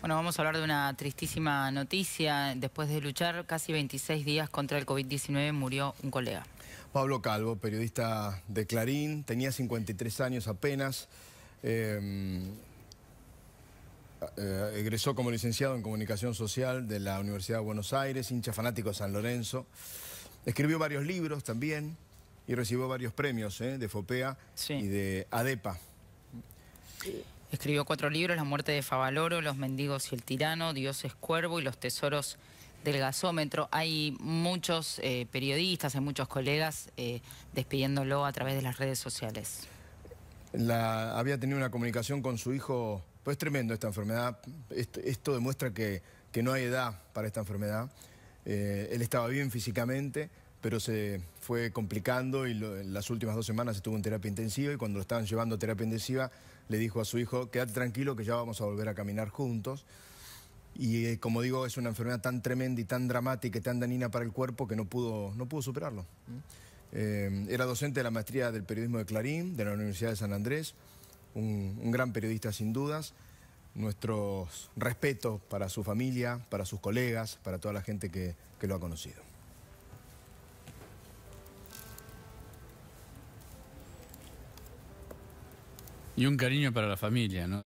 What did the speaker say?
Bueno, vamos a hablar de una tristísima noticia. Después de luchar casi 26 días contra el COVID-19 murió un colega. Pablo Calvo, periodista de Clarín, tenía 53 años apenas. Eh, eh, egresó como licenciado en Comunicación Social de la Universidad de Buenos Aires, hincha fanático de San Lorenzo. Escribió varios libros también y recibió varios premios eh, de FOPEA y de ADEPA. Sí. Escribió cuatro libros, La muerte de Favaloro, Los mendigos y el tirano, Dios es cuervo y Los tesoros del gasómetro. Hay muchos eh, periodistas, hay muchos colegas eh, despidiéndolo a través de las redes sociales. había tenido una comunicación con su hijo, pues tremendo esta enfermedad, esto, demuestra que, no hay edad para esta enfermedad. Eh, él estaba bien físicamente, pero se fue complicando y las últimas dos semanas estuvo en terapia intensiva y cuando lo estaban llevando a terapia intensiva le dijo a su hijo, quédate tranquilo que ya vamos a volver a caminar juntos. Y eh, como digo, es una enfermedad tan tremenda y tan dramática y tan danina para el cuerpo que no pudo, no pudo superarlo. Eh, era docente de la maestría del periodismo de Clarín, de la Universidad de San Andrés, un, gran periodista sin dudas. Nuestros respeto para su familia, para sus colegas, para toda la gente que lo ha conocido. Y un cariño per la famiglia, ¿no?